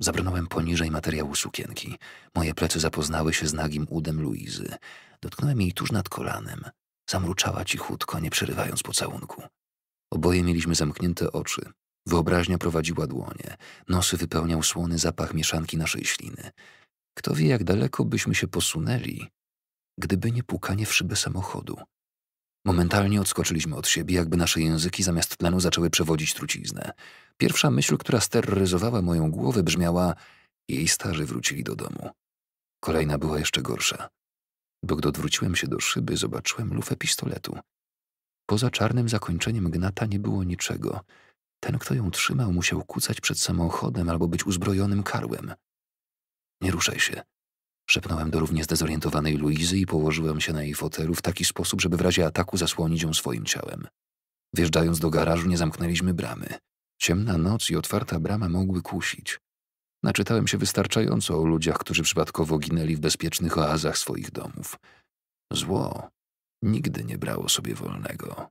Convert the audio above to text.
Zabrnąłem poniżej materiału sukienki. Moje plecy zapoznały się z nagim udem Luizy. Dotknąłem jej tuż nad kolanem. Zamruczała cichutko, nie przerywając pocałunku. Oboje mieliśmy zamknięte oczy. Wyobraźnia prowadziła dłonie. Nosy wypełniał słony zapach mieszanki naszej śliny. Kto wie, jak daleko byśmy się posunęli, gdyby nie pukanie w szybę samochodu. Momentalnie odskoczyliśmy od siebie, jakby nasze języki zamiast tlenu zaczęły przewodzić truciznę. Pierwsza myśl, która steroryzowała moją głowę, brzmiała: Jej starzy wrócili do domu. Kolejna była jeszcze gorsza. Bo gdy odwróciłem się do szyby, zobaczyłem lufę pistoletu. Poza czarnym zakończeniem gnata nie było niczego. Ten, kto ją trzymał, musiał kucać przed samochodem albo być uzbrojonym karłem. Nie ruszaj się, Szepnąłem do równie zdezorientowanej Luizy i położyłem się na jej fotelu w taki sposób, żeby w razie ataku zasłonić ją swoim ciałem. Wjeżdżając do garażu nie zamknęliśmy bramy. Ciemna noc i otwarta brama mogły kusić. Naczytałem się wystarczająco o ludziach, którzy przypadkowo ginęli w bezpiecznych oazach swoich domów. Zło nigdy nie brało sobie wolnego.